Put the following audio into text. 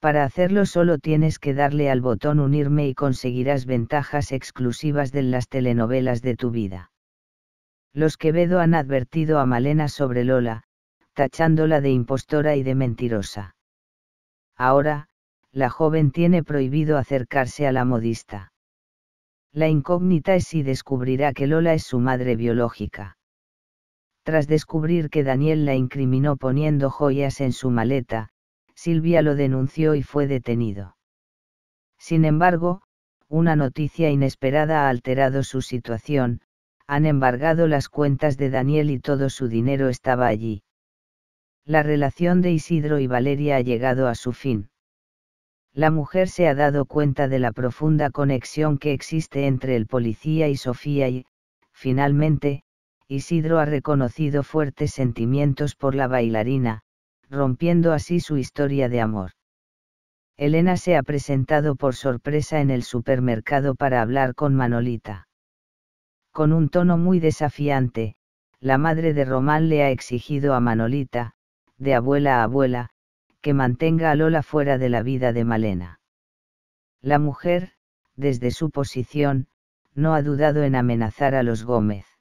Para hacerlo solo tienes que darle al botón unirme y conseguirás ventajas exclusivas de las telenovelas de tu vida. Los Quevedo han advertido a Malena sobre Lola, tachándola de impostora y de mentirosa. Ahora, la joven tiene prohibido acercarse a la modista. La incógnita es si descubrirá que Lola es su madre biológica. Tras descubrir que Daniel la incriminó poniendo joyas en su maleta, Silvia lo denunció y fue detenido. Sin embargo, una noticia inesperada ha alterado su situación, han embargado las cuentas de Daniel y todo su dinero estaba allí. La relación de Isidro y Valeria ha llegado a su fin. La mujer se ha dado cuenta de la profunda conexión que existe entre el policía y Sofía y, finalmente, Isidro ha reconocido fuertes sentimientos por la bailarina, rompiendo así su historia de amor. Elena se ha presentado por sorpresa en el supermercado para hablar con Manolita. Con un tono muy desafiante, la madre de Román le ha exigido a Manolita, de abuela a abuela, que mantenga a Lola fuera de la vida de Malena. La mujer, desde su posición, no ha dudado en amenazar a los Gómez.